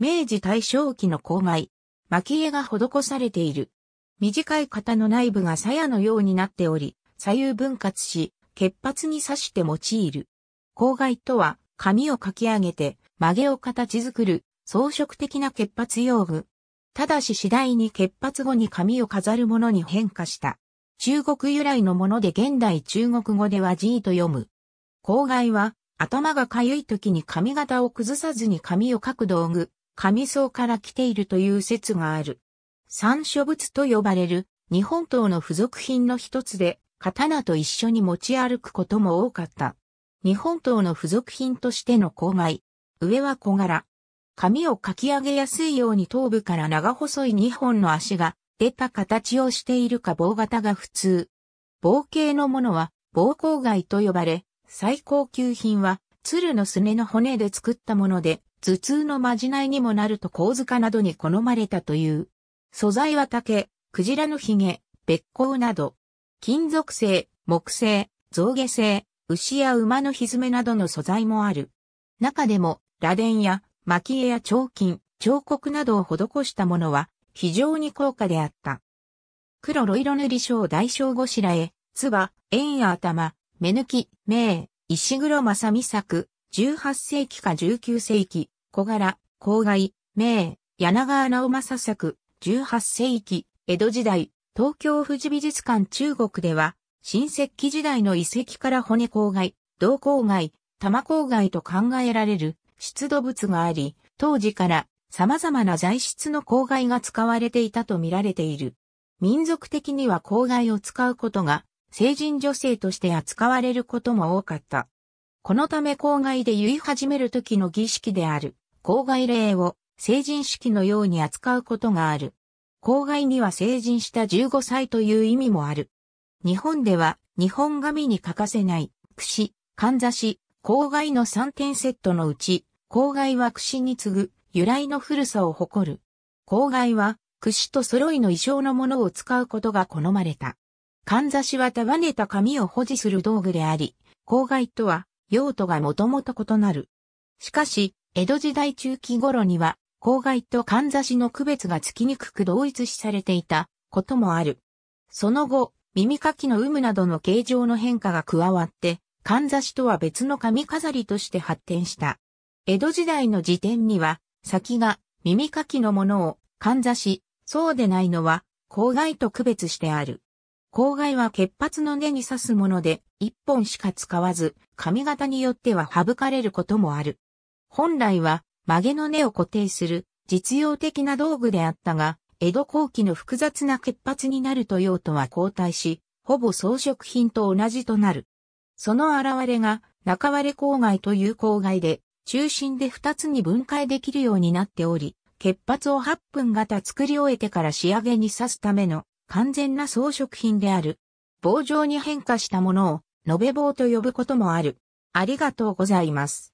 明治大正期の郊外、巻絵が施されている。短い型の内部が鞘のようになっており、左右分割し、潔髪に刺して用いる。郊外とは、紙をかき上げて、曲げを形作る、装飾的な潔髪用具。ただし次第に潔髪後に紙を飾るものに変化した。中国由来のもので現代中国語では G と読む。郊外は頭がかゆい時に髪型を崩さずに髪を描く道具、上層から来ているという説がある。三書物と呼ばれる日本刀の付属品の一つで、刀と一緒に持ち歩くことも多かった。日本刀の付属品としての勾外。上は小柄。髪をかき上げやすいように頭部から長細い2本の足が出た形をしているか棒型が普通。棒形のものは棒高外と呼ばれ、最高級品は鶴のすねの骨で作ったもので、頭痛のまじないにもなると甲塚などに好まれたという。素材は竹、クジラのヒ髭、別光など、金属製、木製、象牙製、牛や馬のひずめなどの素材もある。中でも、螺鈿や蒔絵や彫金、彫刻などを施したものは非常に高価であった。黒ロイロ塗り小大正し白え、つば、縁や頭、目抜き、名、石黒正美作、18世紀か19世紀、小柄、郊外、名、柳川直政作、18世紀、江戸時代、東京富士美術館中国では、新石器時代の遺跡から骨郊外、銅郊外、玉郊外と考えられる出土物があり、当時から様々な材質の郊外が使われていたと見られている。民族的には郊外を使うことが成人女性として扱われることも多かった。このため郊外で言い始める時の儀式である。公害霊を成人式のように扱うことがある。公害には成人した15歳という意味もある。日本では日本紙に欠かせない、櫛、かんざし、公害の3点セットのうち、公害は櫛に次ぐ由来の古さを誇る。公害は櫛と揃いの衣装のものを使うことが好まれた。かんざしは束ねた紙を保持する道具であり、公害とは用途がもともと異なる。しかし、江戸時代中期頃には、郊外とかんざしの区別がつきにくく同一視されていたこともある。その後、耳かきの有無などの形状の変化が加わって、かんざしとは別の髪飾りとして発展した。江戸時代の時点には、先が耳かきのものを、かんざし、そうでないのは、郊外と区別してある。郊外は潔髪の根に刺すもので、一本しか使わず、髪型によっては省かれることもある。本来は曲げの根を固定する実用的な道具であったが、江戸後期の複雑な欠発になると用途は後退し、ほぼ装飾品と同じとなる。その現れが中割れ郊外という郊外で、中心で2つに分解できるようになっており、欠発を8分型作り終えてから仕上げに刺すための完全な装飾品である。棒状に変化したものを、延べ棒と呼ぶこともある。ありがとうございます。